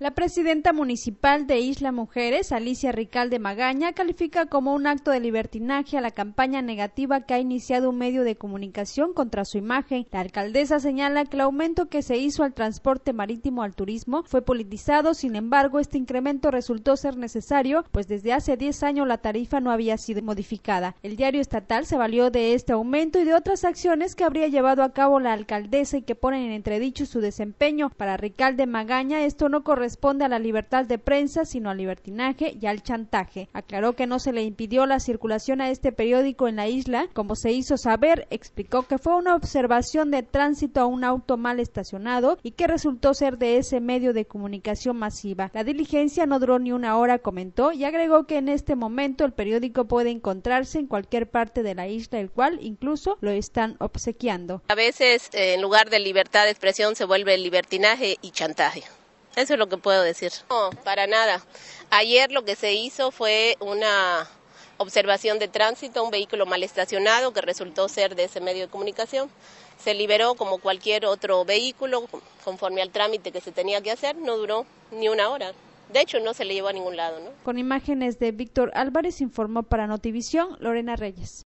La presidenta municipal de Isla Mujeres, Alicia Ricalde Magaña, califica como un acto de libertinaje a la campaña negativa que ha iniciado un medio de comunicación contra su imagen. La alcaldesa señala que el aumento que se hizo al transporte marítimo al turismo fue politizado, sin embargo, este incremento resultó ser necesario, pues desde hace 10 años la tarifa no había sido modificada. El diario estatal se valió de este aumento y de otras acciones que habría llevado a cabo la alcaldesa y que ponen en entredicho su desempeño. Para Ricalde Magaña, esto no corresponde responde a la libertad de prensa, sino al libertinaje y al chantaje. Aclaró que no se le impidió la circulación a este periódico en la isla, como se hizo saber, explicó que fue una observación de tránsito a un auto mal estacionado y que resultó ser de ese medio de comunicación masiva. La diligencia no duró ni una hora, comentó, y agregó que en este momento el periódico puede encontrarse en cualquier parte de la isla, el cual incluso lo están obsequiando. A veces, en lugar de libertad de expresión, se vuelve libertinaje y chantaje. Eso es lo que puedo decir. No, para nada. Ayer lo que se hizo fue una observación de tránsito, un vehículo mal estacionado que resultó ser de ese medio de comunicación. Se liberó como cualquier otro vehículo conforme al trámite que se tenía que hacer, no duró ni una hora. De hecho, no se le llevó a ningún lado. ¿no? Con imágenes de Víctor Álvarez informó para Notivisión Lorena Reyes.